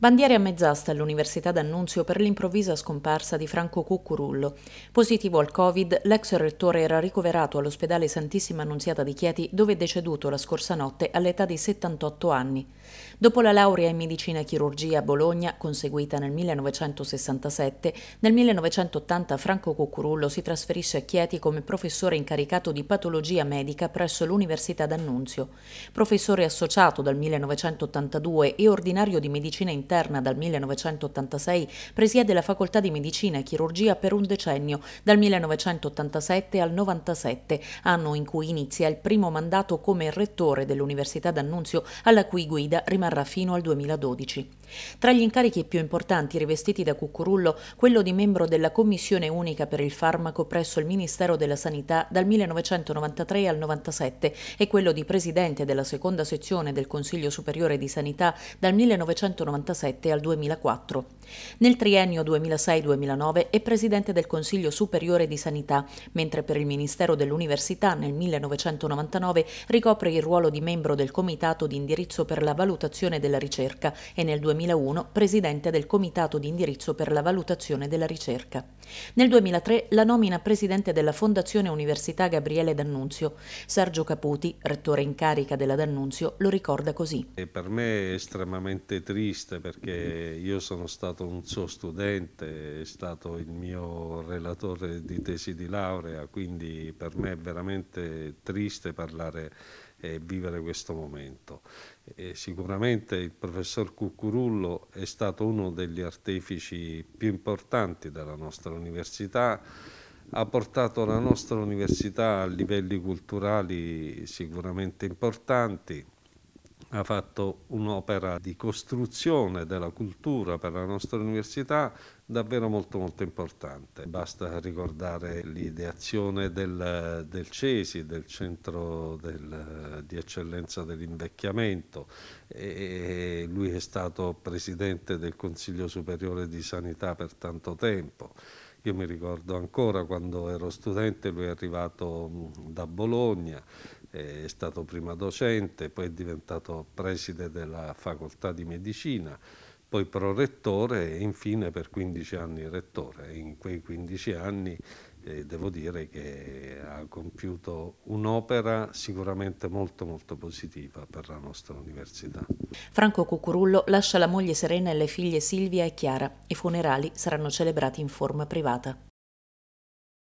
Bandiere a mezz'asta all'Università d'Annunzio per l'improvvisa scomparsa di Franco Cuccurullo. Positivo al Covid, l'ex rettore era ricoverato all'ospedale Santissima Annunziata di Chieti, dove è deceduto la scorsa notte all'età di 78 anni. Dopo la laurea in medicina e chirurgia a Bologna, conseguita nel 1967, nel 1980 Franco Cuccurullo si trasferisce a Chieti come professore incaricato di patologia medica presso l'Università d'Annunzio. Professore associato dal 1982 e ordinario di medicina interna interna dal 1986, presiede la facoltà di medicina e chirurgia per un decennio, dal 1987 al 97, anno in cui inizia il primo mandato come rettore dell'Università d'Annunzio, alla cui guida rimarrà fino al 2012. Tra gli incarichi più importanti rivestiti da Cucurullo, quello di membro della Commissione unica per il farmaco presso il Ministero della Sanità dal 1993 al 97 e quello di presidente della seconda sezione del Consiglio Superiore di Sanità dal 1997 1997 al 2004. Nel triennio 2006-2009 è presidente del Consiglio Superiore di Sanità, mentre per il Ministero dell'Università nel 1999 ricopre il ruolo di membro del Comitato di indirizzo per la valutazione della ricerca e nel 2001 presidente del Comitato di indirizzo per la valutazione della ricerca. Nel 2003 la nomina presidente della Fondazione Università Gabriele D'Annunzio. Sergio Caputi, rettore in carica della D'Annunzio, lo ricorda così. E per me è estremamente triste perché io sono stato un suo studente, è stato il mio relatore di tesi di laurea, quindi per me è veramente triste parlare eh, vivere questo momento. E sicuramente il professor Cucurullo è stato uno degli artefici più importanti della nostra università, ha portato la nostra università a livelli culturali sicuramente importanti ha fatto un'opera di costruzione della cultura per la nostra università davvero molto molto importante. Basta ricordare l'ideazione del, del CESI, del Centro del, di Eccellenza dell'Invecchiamento. E lui è stato presidente del Consiglio Superiore di Sanità per tanto tempo. Io mi ricordo ancora quando ero studente, lui è arrivato da Bologna, è stato prima docente, poi è diventato preside della facoltà di medicina, poi prorettore e infine per 15 anni rettore. In quei 15 anni eh, devo dire che ha compiuto un'opera sicuramente molto molto positiva per la nostra università. Franco Cucurullo lascia la moglie Serena e le figlie Silvia e Chiara. I funerali saranno celebrati in forma privata.